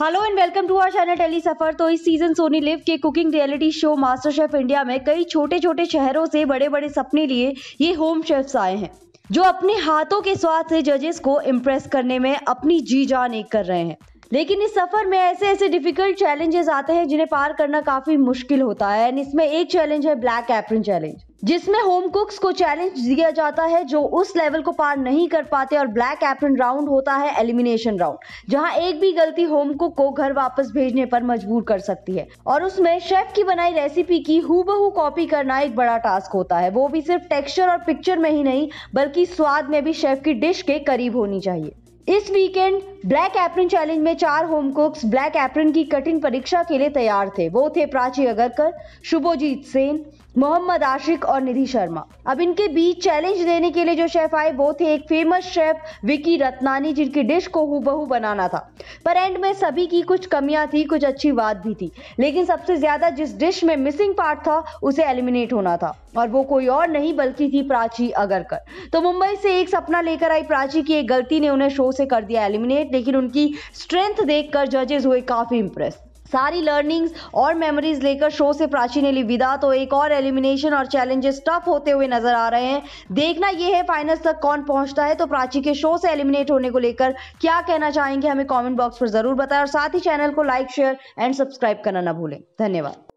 hello and welcome to our channel telly सफर तो इस सीजन सोनी लिव के cooking reality show master chef India में कई छोटे छोटे शहरों से बड़े बड़े सपने लिए ये होम शेफ्स आए हैं जो अपने हाथों के स्वाद से जजेस को इम्प्रेस करने में अपनी जी जान एक कर रहे हैं लेकिन इस सफर में ऐसे ऐसे डिफिकल्ट चैलेंजेस आते हैं जिन्हें पार करना काफी मुश्किल होता है एंड इसमें एक चैलेंज है ब्लैक एप्रन चैलेंज जिसमें होम कुक्स को चैलेंज दिया जाता है जो उस लेवल को पार नहीं कर पाते और ब्लैक एप्रन राउंड होता है एलिमिनेशन राउंड जहां एक भी गलती होम कुक को घर वापस भेजने पर मजबूर कर सकती है और उसमें शेफ की बनाई रेसिपी की हूबहू कॉपी करना एक बड़ा टास्क होता है वो भी सिर्फ टेक्सचर और पिक्चर में ही नहीं बल्कि स्वाद में भी शेफ की डिश के करीब होनी चाहिए इस वीकेंड ब्लैक एप्रन चैलेंज में चार होम कुक्स ब्लैक एप्रन की कठिन परीक्षा के लिए तैयार थे वो थे प्राची अगरकर शुभोजीत सेन मोहम्मद आशिक और निधि शर्मा अब इनके बीच चैलेंज देने के लिए जो शेफ आए वो थे एक फेमस शेफ विकी रत्नानी जिनकी डिश को हुबहू बनाना था पर एंड में सभी की कुछ कमियां थी कुछ अच्छी बात भी थी लेकिन सबसे ज्यादा जिस डिश में मिसिंग पार्ट था उसे एलिमिनेट होना था और वो कोई और नहीं बल्कि थी प्राची अगरकर तो मुंबई से एक सपना लेकर आई प्राची की एक गलती ने उन्हें शो से कर दिया एलिमिनेट लेकिन उनकी स्ट्रेंथ देखकर जजेस हुए काफी इंप्रेस सारी लर्निंग्स और मेमोरीज लेकर शो से प्राची ने ली विदा तो एक और एलिमिनेशन और चैलेंजेस टफ होते हुए नजर आ रहे हैं देखना यह है फाइनल तक कौन पहुंचता है तो प्राची के शो से एलिमिनेट होने को लेकर क्या कहना चाहेंगे हमें कॉमेंट बॉक्स पर जरूर बताएं और साथ ही चैनल को लाइक शेयर एंड सब्सक्राइब करना ना भूलें धन्यवाद